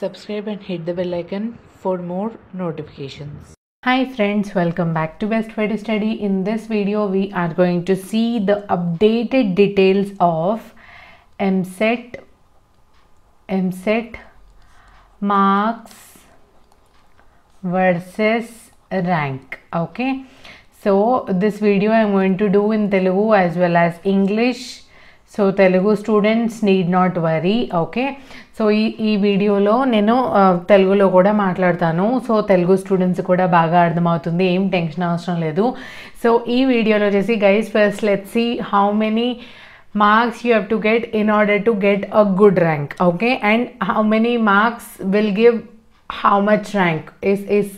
subscribe and hit the bell icon for more notifications. Hi friends, welcome back to Best Way to Study. In this video, we are going to see the updated details of MSET, MSET marks versus rank. Okay, so this video I'm going to do in Telugu as well as English so Telugu students need not worry okay so ఈ ఈ వీడియోలో నేను తెలుగులో కూడా మాట్లాడతాను so Telugu students కూడా బాగా అర్థమవుతుంది ఏం టెన్షన్ అవసరం లేదు సో ఈ వీడియోలో వచ్చేసి guys first let see how many marks you have to get in order to get a good rank okay and how many marks will give how much rank is is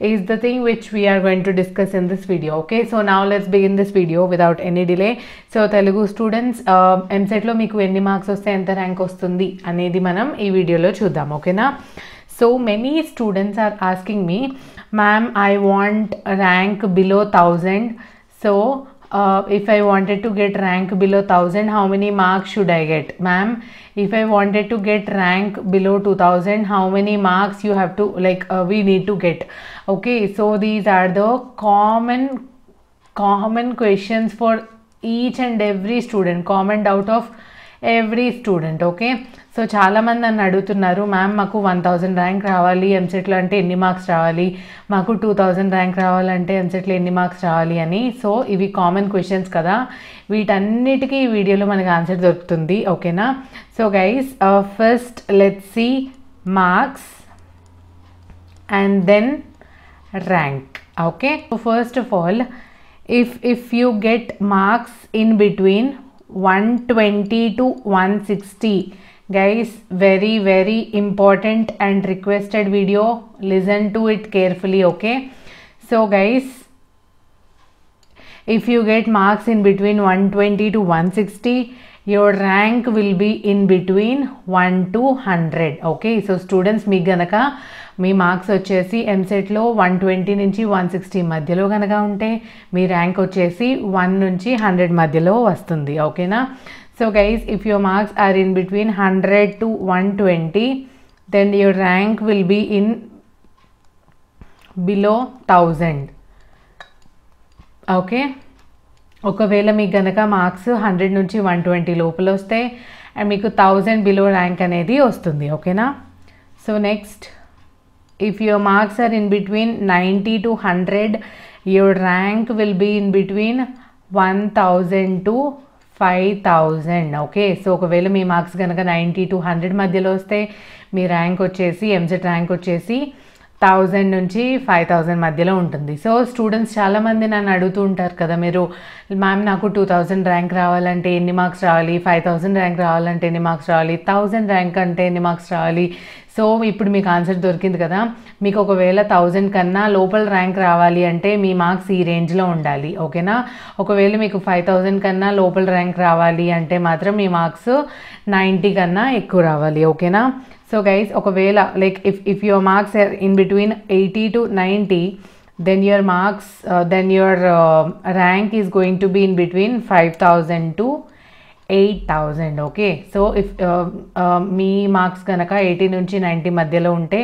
is the thing which we are going to discuss in this video okay so now let's begin this video without any delay so telugu students uh, um, mset lo meeku enni marks osthe enta rank ostundi anedi manam ee video lo chuddam okay na so many students are asking me ma'am i want rank below 1000 so uh, if I wanted to get rank below 1000 how many marks should I get ma'am if I wanted to get rank below 2000 how many marks you have to like uh, we need to get okay so these are the common common questions for each and every student Comment out of every student okay so చాలామంది నన్ను అడుగుతున్నారు ma'am మాకు one thousand rank రావాలి ఎంసెట్లో అంటే ఎన్ని marks రావాలి మాకు టూ థౌజండ్ ర్యాంక్ రావాలంటే ఎంసెట్లో ఎన్ని మార్క్స్ రావాలి అని సో ఇవి కామన్ క్వశ్చన్స్ కదా వీటన్నిటికీ ఈ వీడియోలో మనకు ఆన్సర్ దొరుకుతుంది ఓకేనా so guys first let see marks and then rank okay first of all if if you get marks in between 120 to 160 guys very very important and requested video listen to it carefully okay so guys if you get marks in between 120 to 160 your rank will be in between one to hundred okay so students మీకు గనక మీ marks వచ్చేసి ఎంసెట్లో one twenty నుంచి one sixty మధ్యలో కనుక ఉంటే మీ ర్యాంక్ వచ్చేసి వన్ నుంచి హండ్రెడ్ మధ్యలో వస్తుంది ఓకేనా so guys if your marks are in between hundred to one twenty then your rank will be in below thousand okay ఒకవేళ మీకు గనక మార్క్స్ హండ్రెడ్ నుంచి వన్ ట్వంటీ లోపల వస్తే అండ్ మీకు థౌజండ్ బిలో ర్యాంక్ అనేది వస్తుంది ఓకేనా so next if your marks are in between ninety to hundred your rank will be in between one thousand to five thousand okay so ఒకవేళ మీ marks కనుక ninety to hundred మధ్యలో వస్తే మీ rank వచ్చేసి ఎంజెట్ ర్యాంక్ వచ్చేసి థౌజండ్ నుంచి five thousand మధ్యలో ఉంటుంది సో స్టూడెంట్స్ చాలామంది నన్ను అడుగుతూ ఉంటారు కదా మీరు మ్యామ్ నాకు టూ థౌజండ్ ర్యాంక్ రావాలంటే ఎన్ని మార్క్స్ రావాలి ఫైవ్ థౌజండ్ ర్యాంక్ రావాలంటే ఎన్ని మార్క్స్ రావాలి థౌజండ్ ర్యాంక్ అంటే ఎన్ని మార్క్స్ రావాలి సో ఇప్పుడు మీకు ఆన్సర్ దొరికింది కదా మీకు ఒకవేళ థౌజండ్ కన్నా లోపల ర్యాంక్ రావాలి అంటే మీ మార్క్స్ ఈ రేంజ్లో ఉండాలి ఓకేనా ఒకవేళ మీకు ఫైవ్ థౌజండ్ కన్నా లోపల ర్యాంక్ రావాలి అంటే మాత్రం మీ మార్క్స్ నైంటీ కన్నా ఎక్కువ రావాలి ఓకేనా సో గైస్ ఒకవేళ like if if your marks in between eighty to ninety then your marks then your rank is going to be in between five thousand to eight thousand okay so if మీ marks కనుక eighty నుంచి ninety మధ్యలో ఉంటే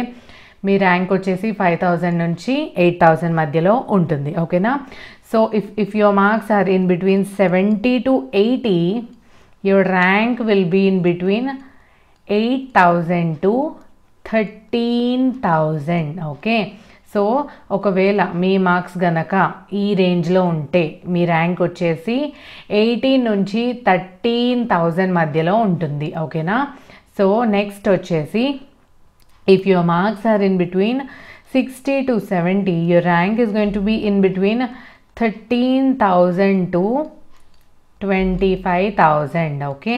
మీ rank వచ్చేసి five thousand నుంచి eight thousand మధ్యలో ఉంటుంది ఓకేనా so if if your marks are in between seventy to eighty your rank will be in between eight thousand to thirteen thousand okay so ఒకవేళ మీ మార్క్స్ గనక ఈ రేంజ్లో ఉంటే మీ ర్యాంక్ వచ్చేసి ఎయిటీన్ నుంచి థర్టీన్ థౌజండ్ మధ్యలో ఉంటుంది ఓకేనా సో నెక్స్ట్ వచ్చేసి if your marks are in between sixty to seventy your rank is going to be in between thirteen thousand to twenty five thousand okay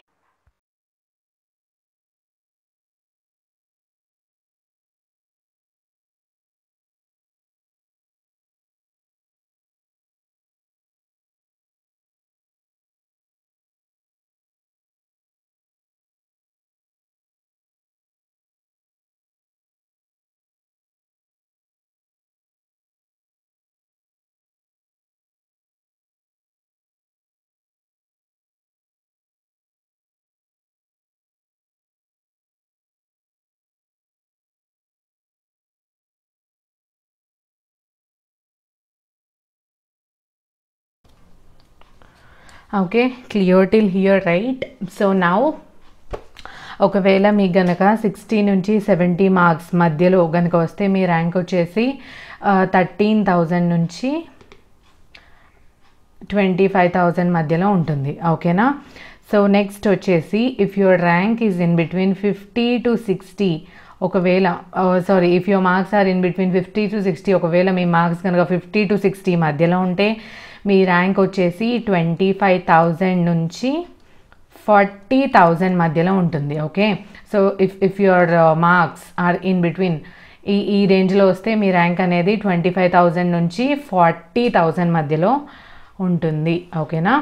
okay clear till here right so నా ఒకవేళ మీకు గనక sixty నుంచి seventy marks మధ్యలో కనుక వస్తే మీ rank వచ్చేసి థర్టీన్ థౌజండ్ నుంచి ట్వంటీ ఫైవ్ థౌజండ్ మధ్యలో ఉంటుంది ఓకేనా సో నెక్స్ట్ వచ్చేసి if your rank is in between fifty to sixty ఒకవేళ sorry if your marks are in between fifty to sixty ఒకవేళ మీ మార్క్స్ కనుక ఫిఫ్టీ టు సిక్స్టీ మధ్యలో ఉంటే మీ ర్యాంక్ వచ్చేసి ట్వంటీ ఫైవ్ థౌజండ్ నుంచి ఫార్టీ థౌజండ్ మధ్యలో ఉంటుంది okay so if if your marks are in between ఈ ఈ రేంజ్లో వస్తే మీ ర్యాంక్ అనేది ట్వంటీ ఫైవ్ థౌజండ్ నుంచి ఫార్టీ థౌజండ్ మధ్యలో ఉంటుంది ఓకేనా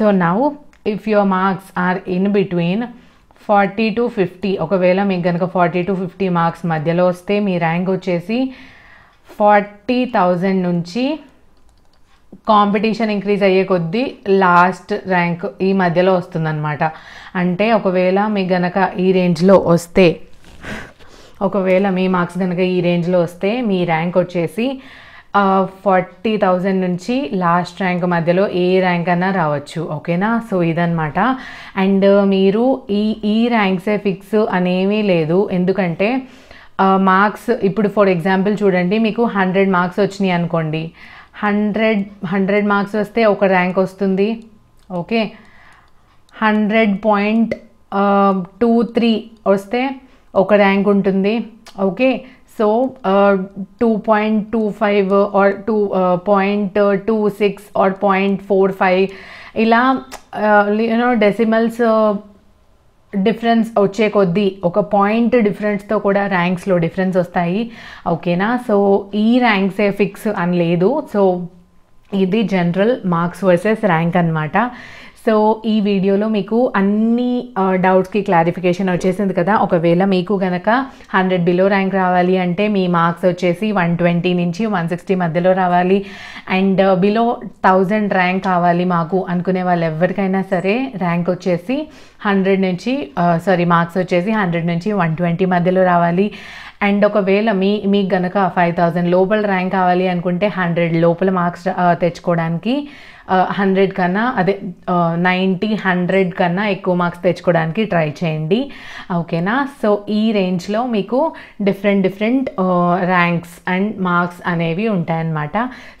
so now if your marks are in between forty to fifty ఒకవేళ మీకు కనుక ఫార్టీ టు ఫిఫ్టీ మార్క్స్ మధ్యలో వస్తే మీ ర్యాంక్ వచ్చేసి ఫార్టీ థౌజండ్ నుంచి కాంపిటీషన్ ఇంక్రీజ్ అయ్యే కొద్దీ లాస్ట్ ర్యాంక్ ఈ మధ్యలో వస్తుందన్నమాట అంటే ఒకవేళ మీకు గనక ఈ రేంజ్లో వస్తే ఒకవేళ మీ మార్క్స్ కనుక ఈ రేంజ్లో వస్తే మీ ర్యాంక్ వచ్చేసి ఫార్టీ థౌజండ్ నుంచి లాస్ట్ ర్యాంక్ మధ్యలో ఏ ర్యాంక్ అన్నా రావచ్చు ఓకేనా సో ఇదనమాట అండ్ మీరు ఈ ఈ ర్యాంక్సే ఫిక్స్ అనేమీ లేదు ఎందుకంటే మార్క్స్ ఇప్పుడు ఫర్ ఎగ్జాంపుల్ చూడండి మీకు హండ్రెడ్ మార్క్స్ వచ్చినాయి అనుకోండి హండ్రెడ్ హండ్రెడ్ మార్క్స్ వస్తే ఒక ర్యాంక్ వస్తుంది okay hundred point two three వస్తే ఒక ర్యాంక్ ఉంటుంది okay so two two point five or two point two six or point four five ఇలా యూనో డెసిమల్స్ డిఫరెన్స్ వచ్చే కొద్దీ ఒక పాయింట్ డిఫరెన్స్తో కూడా ర్యాంక్స్లో డిఫరెన్స్ వస్తాయి ఓకేనా సో ఈ ర్యాంక్సే ఫిక్స్ అని లేదు సో ఇది జనరల్ మార్క్స్ వర్సెస్ ర్యాంక్ అనమాట సో ఈ వీడియోలో మీకు అన్ని డౌట్స్కి క్లారిఫికేషన్ వచ్చేసింది కదా ఒకవేళ మీకు గనక హండ్రెడ్ బిలో ర్యాంక్ రావాలి అంటే మీ మార్క్స్ వచ్చేసి వన్ ట్వంటీ నుంచి వన్ సిక్స్టీ మధ్యలో రావాలి అండ్ బిలో థౌజండ్ ర్యాంక్ కావాలి మాకు అనుకునే వాళ్ళు ఎవరికైనా సరే ర్యాంక్ వచ్చేసి హండ్రెడ్ నుంచి సారీ uh, మార్క్స్ వచ్చేసి హండ్రెడ్ నుంచి వన్ ట్వంటీ మధ్యలో రావాలి అండ్ ఒకవేళ మీ మీకు గనక ఫైవ్ థౌజండ్ లోపల ర్యాంక్ కావాలి అనుకుంటే హండ్రెడ్ లోపల మార్క్స్ తెచ్చుకోవడానికి హండ్రెడ్ కన్నా అదే నైంటీ హండ్రెడ్ కన్నా ఎక్కువ మార్క్స్ తెచ్చుకోవడానికి ట్రై చేయండి ఓకేనా సో ఈ రేంజ్లో మీకు different different ranks and marks అనేవి ఉంటాయన్నమాట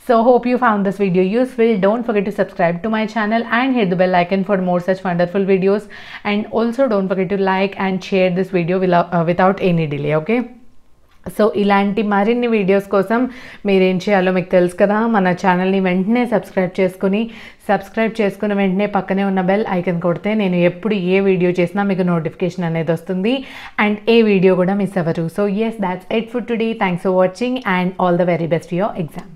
so hope you found this video useful don't forget to subscribe to my channel and hit the bell icon for more such wonderful videos and also don't forget to like and share this video విలా without any delay okay so ఇలాంటి మరిన్ని videos కోసం మీరేం చేయాలో మీకు తెలుసు కదా మన ఛానల్ని వెంటనే సబ్స్క్రైబ్ చేసుకుని సబ్స్క్రైబ్ చేసుకున్న వెంటనే పక్కనే ఉన్న బెల్ ఐకన్ కొడితే నేను ఎప్పుడు ఏ వీడియో చేసినా మీకు నోటిఫికేషన్ అనేది వస్తుంది అండ్ ఏ వీడియో కూడా మిస్ అవ్వరు so yes that's it for today thanks for watching and all the very best your exam